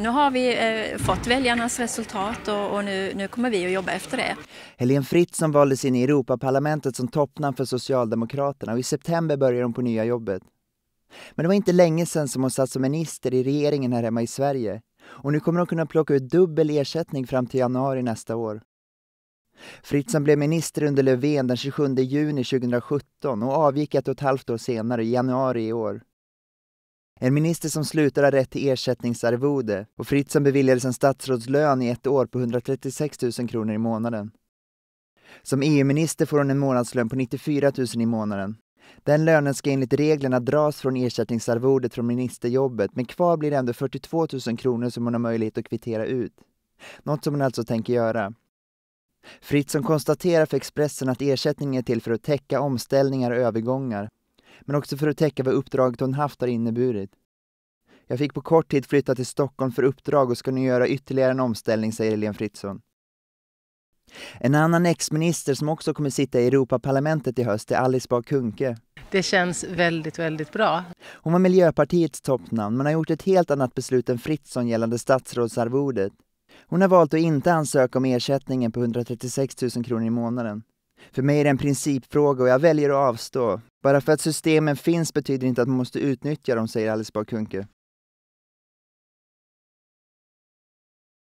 Nu har vi eh, fått väljarnas resultat och, och nu, nu, kommer vi att jobba efter det. Helene Fritzon valdes in i Europaparlamentet som toppnamn för Socialdemokraterna och i september började hon på nya jobbet. Men det var inte länge sedan som hon satt som minister i regeringen här hemma i Sverige. Och nu kommer hon kunna plocka ut dubbel ersättning fram till januari nästa år. Fritzon blev minister under Löfven den 27 juni 2017 och avgick ett och ett halvt år senare, i januari i år. En minister som slutar har rätt till ersättningsarvode och Fritzon beviljades en statsrådslön i ett år på 136 000 kronor i månaden. Som EU-minister får hon en månadslön på 94 000 i månaden. Den lönen ska enligt reglerna dras från ersättningsarvodet från ministerjobbet men kvar blir ändå 42 000 kronor som hon har möjlighet att kvittera ut. Något som hon alltså tänker göra. Fritzon konstaterar för Expressen att ersättningen är till för att täcka omställningar och övergångar men också för att täcka vad uppdraget hon haft har inneburit. Jag fick på kort tid flytta till Stockholm för uppdrag och ska nu göra ytterligare en omställning, säger Helene Fritzon. En annan ex-minister som också kommer sitta i Europaparlamentet i höst är Alice Bah Kuhnke. Det känns väldigt, väldigt bra. Hon var Miljöpartiets toppnamn men har gjort ett helt annat beslut än Fritzon gällande statsrådsarvodet. Hon har valt att inte ansöka om ersättningen på 136 000 kronor i månaden. För mig är det en principfråga och jag väljer att avstå. Bara för att systemen finns betyder inte att man måste utnyttja dem, säger Alice Bah Kuhnke.